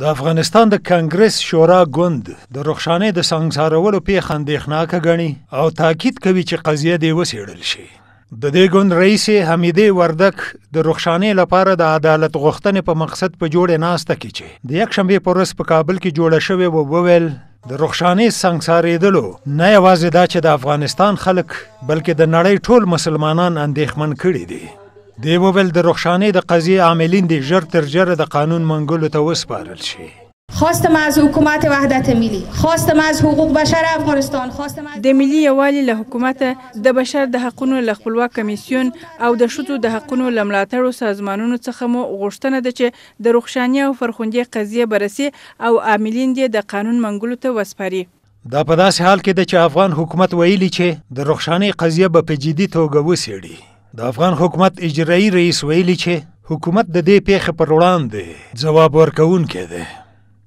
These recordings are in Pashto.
د افغانستان د کانګرس شورا ګوند د رخصانه د سنگسارولو په خندېخناکه غني او تاکید کوي چې قضیه دی وسیړل شي د دې ګوند رئیس حمیدی وردک د رخصانه لپاره د عدالت غوښتنې په مقصد په جوړ ناشته کې چې د یک شنبه پر ورځ په کابل کې جوړه شوې و وویل د رخصانه سنگسارېدلو نه یوازې دا چې د افغانستان خلک بلکې د نړۍ ټول مسلمانان اندېخمن کړي دي دی وویل د رخصانه د قضیه عاملین دی ژر تر ژره د قانون منګولو ته وسپارل شي خواستم از حکومت وحدت ملی خواستم از حقوق بشر افغانستان خواستم از د ملي یووالي له حکومت د بشر د حقوقو له خپلواک کمیسیون او د شتو د حقوقو لملاتړو سازمانونو څخه مو غوښتنه ده چې د رخصانه او فرخوندي قضیه برسي او عاملین دی د قانون منګولو ته وسپاري دا په داسې حال کې د چې افغان حکومت ویلي چې د رخصانه قضیه به په جدي توګه وسیړي د افغان حکومت اجرایی رئیس ویلي چې حکومت د دې پیښې پر وړاندې ځواب ورکوونکی دی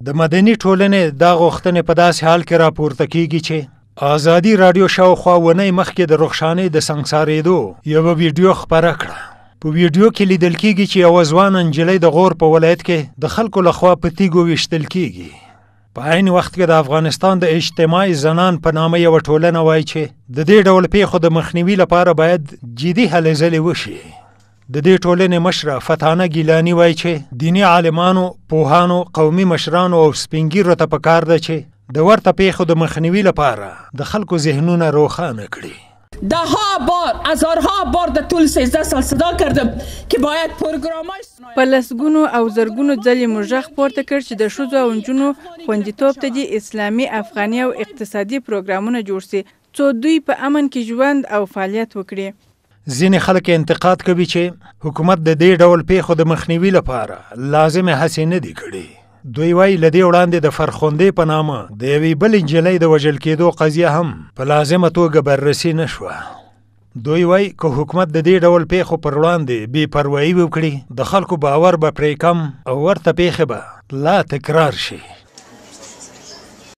د مدني ټولنې دا غوښتنې په داسې حال کې راپورته کیږي چې آزادي رادیو شاوخوا ونې مخکې د رخصانې د سنگسارېدو یو ویډیو خبره کړه په ویډیو کې لیدل کیږي چې یو ځوان انجلۍ د غور په ولایت کې د خلکو لخوا په تیګو وشتل کیږي په عین وخت کې د افغانستان د اجتماعي زنان په نامه یو ټولنه وایي چې د دې ډول پیښو د مخنیوي لپاره باید جدي هلې ځلې وشي د دې ټولنې مشره فتانه ګیلانی وایي چې دینی عالمانو پوهانو قومي مشرانو او سپینګیرو ته پکار ده چې د ورته پیښو د مخنیوي لپاره د خلکو ذهنونه روښانه کړي ده ها بار هزارها بار در طول 13 سال صدا کردم که باید پروګرامای په لسګونو او زرګونو ځلې موږ پورته کړ چې د شوزو او نجونو خوندیتوب ته د اسلامي افغاني او اقتصادي پروګرامونه جوړ شي څو دوی په امن کې ژوند او فعالیت وکړي ځینې خلک انتقاد کوي چې حکومت د دې ډول پیښو د مخنیوي لپاره لازمه هڅې نه دي کړې دوی وای لدی وړاندې د فرخوندې په نامه د یوې بل انجلۍ د وژل کېدو قضیه هم په لازمه توګه بررسي نشوه دوی وای که حکومت د دې ډول پیښو پر وړاندې بې پروایي وکړي د خلکو باور به پرې کم او ورته پیښې به لا تکرار شي